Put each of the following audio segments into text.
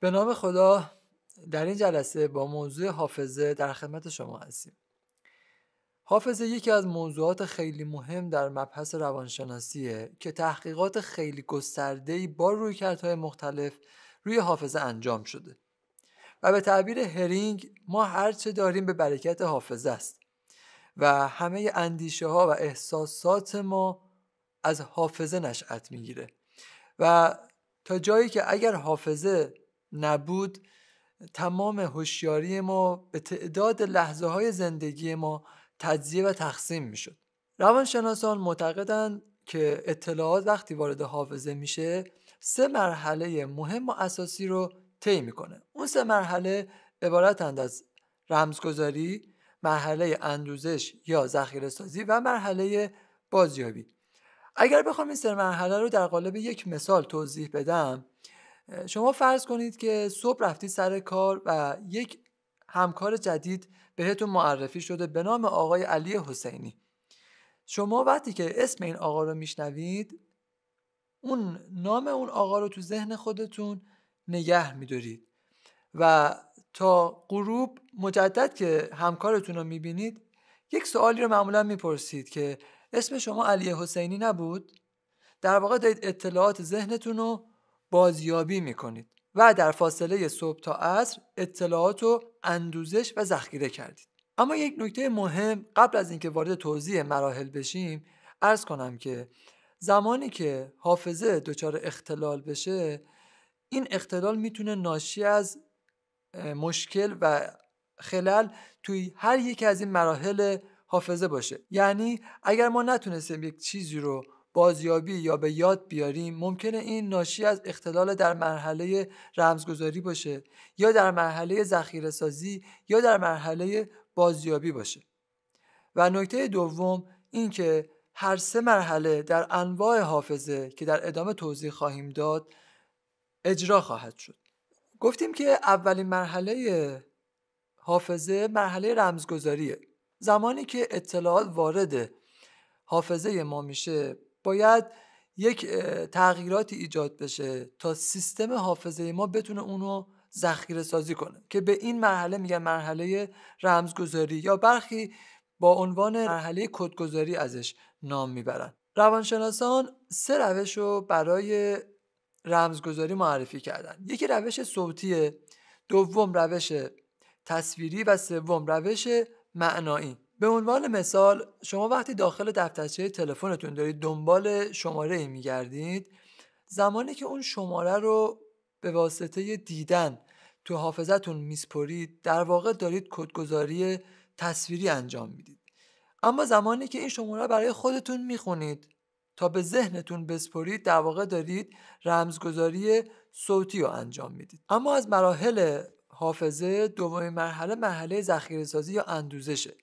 به نام خدا در این جلسه با موضوع حافظه در خدمت شما هستیم حافظه یکی از موضوعات خیلی مهم در مبحث روانشناسیه که تحقیقات خیلی گستردهی با رویکردهای مختلف روی حافظه انجام شده و به تعبیر هرینگ ما هرچه داریم به برکت حافظه است و همه اندیشه ها و احساسات ما از حافظه نشأت میگیره و تا جایی که اگر حافظه نبود تمام هوشیاری ما به تعداد لحظه های زندگی ما تجزیه و تقسیم میشد روانشناسان معتقدند که اطلاعات وقتی وارد حافظه میشه سه مرحله مهم و اساسی رو طی میکنه اون سه مرحله عبارتند از رمزگذاری مرحله اندوزش یا ذخیره سازی و مرحله بازیابی اگر بخوام این سر مرحله رو در قالب یک مثال توضیح بدم شما فرض کنید که صبح رفتید سر کار و یک همکار جدید بهتون معرفی شده به نام آقای علی حسینی شما وقتی که اسم این آقا رو میشنوید اون نام اون آقا رو تو ذهن خودتون نگه میدارید و تا غروب مجدد که همکارتون رو میبینید یک سوالی رو معمولا میپرسید که اسم شما علی حسینی نبود در واقع دارید اطلاعات ذهنتون رو بازیابی میکنید و در فاصله صبح تا عصر اطلاعات رو اندوزش و ذخیره کردید اما یک نکته مهم قبل از اینکه وارد توضیح مراحل بشیم ارز کنم که زمانی که حافظه دچار اختلال بشه این اختلال میتونه ناشی از مشکل و خلل توی هر یک از این مراحل حافظه باشه یعنی اگر ما نتونستیم یک چیزی رو بازیابی یا به یاد بیاریم ممکنه این ناشی از اختلال در مرحله رمزگذاری باشه یا در مرحله ذخیره سازی یا در مرحله بازیابی باشه و نکته دوم اینکه هر سه مرحله در انواع حافظه که در ادامه توضیح خواهیم داد اجرا خواهد شد گفتیم که اولین مرحله حافظه مرحله رمزگذاریه زمانی که اطلاعات وارد حافظه ما میشه باید یک تغییراتی ایجاد بشه تا سیستم حافظه ما بتونه اونو ذخیره سازی کنه که به این مرحله میگن مرحله رمزگذاری یا برخی با عنوان مرحله کدگذاری ازش نام میبرن روانشناسان سه روش رو برای رمزگذاری معرفی کردن یکی روش صوتی دوم روش تصویری و سوم روش معنایی به عنوان مثال شما وقتی داخل دفترچه تلفنتون دارید دنبال شماره ای میگردید زمانی که اون شماره رو به واسطه دیدن تو حافظتون میسپرید در واقع دارید کدگذاری تصویری انجام میدید اما زمانی که این شماره برای خودتون میخونید تا به ذهنتون بسپرید در واقع دارید رمزگذاری صوتی رو انجام میدید اما از مراحل حافظه دومین مرحله مرحله ذخیره سازی یا اندوزشه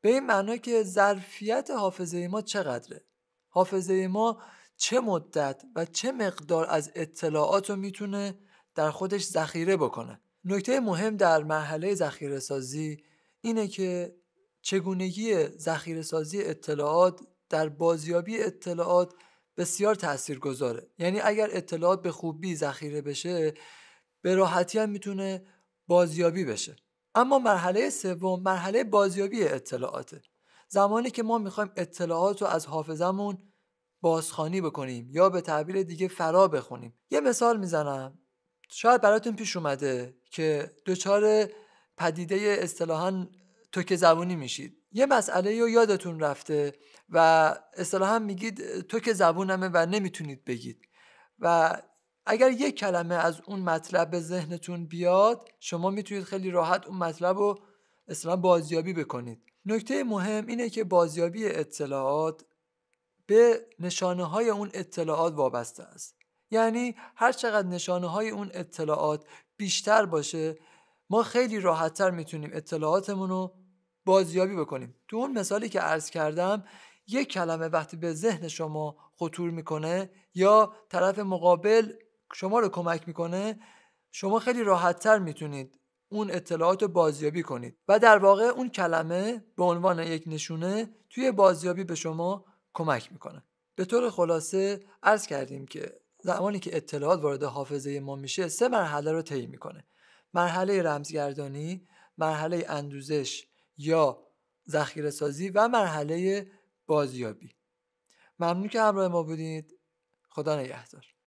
به این معنا که ظرفیت حافظه ما چقدره حافظه ما چه مدت و چه مقدار از اطلاعات رو میتونه در خودش ذخیره بکنه نکته مهم در مرحله ذخیره سازی اینه که چگونگی ذخیره سازی اطلاعات در بازیابی اطلاعات بسیار گذاره. یعنی اگر اطلاعات به خوبی ذخیره بشه به راحتی هم میتونه بازیابی بشه اما مرحله سوم مرحله بازیابی اطلاعاته زمانی که ما میخوایم اطلاعات رو از حافظمون بازخانی بکنیم یا به تعبیر دیگه فرا بخونیم یه مثال میزنم شاید براتون پیش اومده که دچار پدیده اصطلاحا توک زبونی میشید یه مسئله رو یادتون رفته و اصطلاحا میگید تو که زبونمه و نمیتونید بگید و اگر یک کلمه از اون مطلب به ذهنتون بیاد شما میتونید خیلی راحت اون مطلب رو اصطلاح بازیابی بکنید نکته مهم اینه که بازیابی اطلاعات به نشانه های اون اطلاعات وابسته است یعنی هر چقدر نشانه های اون اطلاعات بیشتر باشه ما خیلی راحتتر میتونیم اطلاعاتمون رو بازیابی بکنیم تو اون مثالی که عرض کردم یک کلمه وقتی به ذهن شما خطور میکنه یا طرف مقابل شما رو کمک میکنه شما خیلی راحتتر میتونید اون اطلاعات رو بازیابی کنید و در واقع اون کلمه به عنوان یک نشونه توی بازیابی به شما کمک میکنه به طور خلاصه عرض کردیم که زمانی که اطلاعات وارد حافظه ما میشه سه مرحله رو طی میکنه مرحله رمزگردانی مرحله اندوزش یا ذخیره سازی و مرحله بازیابی ممنون که همراه ما بودید خدا نگهدار